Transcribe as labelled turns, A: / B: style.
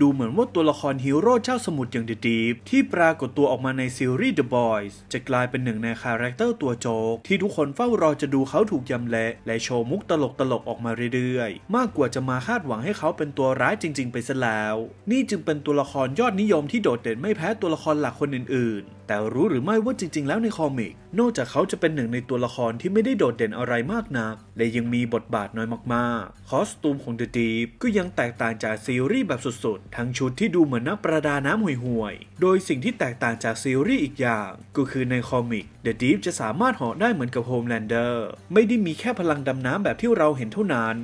A: ดูเหมือนว่าตัวละครฮีโร่เจ้าสมุทรอย่างเดดีฟที่ปรากฏตัวออกมาในซีรีส์ The Boys จะกลายเป็นหนึ่งในคาแรคเตอร์ตัวโจก ที่ทุกคนเฝ้ารอจะดูเขาถูกยำเละและโชว์มุกตลกตลกออกมาเรื่อยๆ มากกว่าจะมาคาดหวังให้เขาเป็นตัวร้ายจริงๆ ไปซะแล้ว นี่จึงเป็นตัวละครยอดนิยมที่โดดเด่นไม่แพ้ตัวละครหลักคนอื่นๆแต่รู้หรือไม่ว่าจริงๆแล้วในคอมิกนอกจากเขาจะเป็นหนึ่งในตัวละครที่ไม่ได้โดดเด่นอะไรมากนัก และยังมีบทบาทน้อยมากๆ คอสตูมของเดอะดีฟก็ยังแตกต่างจากซีรีส์แบบสุดๆ ทั้งชุดที่ดูเหมือนนักประดาน้ำห่วยๆ โดยสิ่งที่แตกต่างจากซีรีส์อีกอย่าง ก็คือในคอมิกเดอะดีฟจะสามารถเหาะได้เหมือนกับโฮมแลนเดอร์ไม่ได้มีแค่พลังดำน้ำแบบที่เราเห็นเท่านั้น